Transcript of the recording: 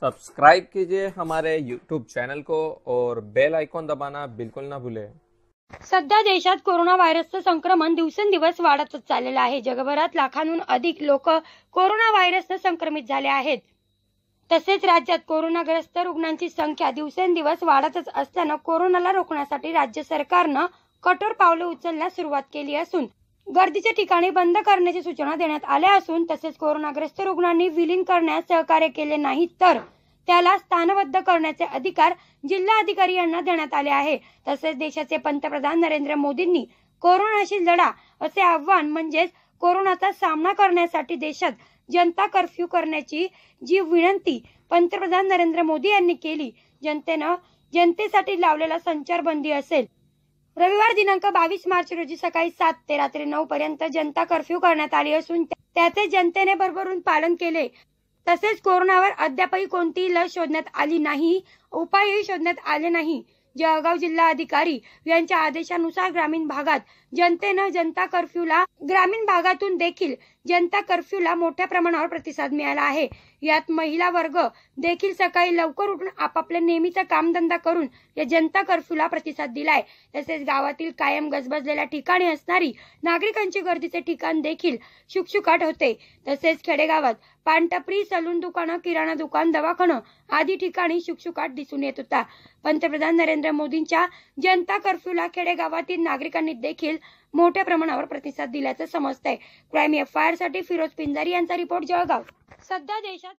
subscribe कीजिए हमारे YouTube channel को और बेल आयकॉन दबाना बिल्कुल ना भूले सध्या देशात कोरोना व्हायरसचं संक्रमण दिवसेंदिवस वाढतच चाललेलं आहे जगभरात लाखांहून अधिक लोक कोरोना व्हायरसनं संक्रमित झाले आहेत तसेच राज्यात कोरोनाग्रस्त रुग्णांची संख्या दिवसेंदिवस वाढतच असल्यानं कोरोनाला रोखण्यासाठी राज्य सरकारनं कठोर पावले उचलण्यास सुरुवात केली असून गर्दीच्या ठिकाणी बंद करण्याची सूचना देण्यात आल्या असून तसेच कोरोनाग्रस्त रुग्णांनी विलीन करण्यास सहकार्य केले नाही तर त्याला स्थानबद्ध करण्याचे अधिकार जिल्हा अधिकारी यांना देण्यात आले आहे तसेच देशाचे पंतप्रधान नरेंद्र मोदींनी कोरोनाशी लढा असे आव्हान म्हणजेच कोरोनाचा सामना करण्यासाठी देशात जनता कर्फ्यू करण्याची जी विनंती पंतप्रधान नरेंद्र मोदी यांनी केली जनतेनं जनतेसाठी लावलेला संचारबंदी असेल रविवार दिनांक बावीस मार्च रोजी सकाळी सात ते रात्री नऊ पर्यंत जनता कर्फ्यू करण्यात आली असून त्याचे जनतेने भरभरून पालन केले तसेच कोरोनावर अद्यापही कोणतीही लस शोधण्यात आली नाही उपायही शोधण्यात आले नाही जळगाव जिल्हा अधिकारी यांच्या आदेशानुसार ग्रामीण भागात जनतेनं जनता कर्फ्यूला ग्रामीण भागातून देखील जनता कर्फ्यूला मोठ्या प्रमाणावर प्रतिसाद मिळाला आहे यात महिला वर्ग देखील सकाळी लवकर उठून आपापल्या नेहमीचा कामधंदा करून या जनता कर्फ्यूला प्रतिसाद दिलाय तसेच गावातील कायम गजबजलेल्या ठिकाणी असणारी नागरिकांची गर्दीचे ठिकाण देखील शुकशुकाट होते तसेच खेडेगावात पानटपरी सलून दुकानं किराणा दुकान दवाखानं आदी ठिकाणी शुकशुकाट दिसून येत होता पंतप्रधान नरेंद्र मोदींच्या जनता कर्फ्यूला खेडेगावातील नागरिकांनी देखील मोठ्या प्रमाणावर प्रतिसाद दिल्याचं समजतंय क्राईम एफ आय आर साठी फिरोज पिंजारी यांचा रिपोर्ट जळगाव सध्या देशात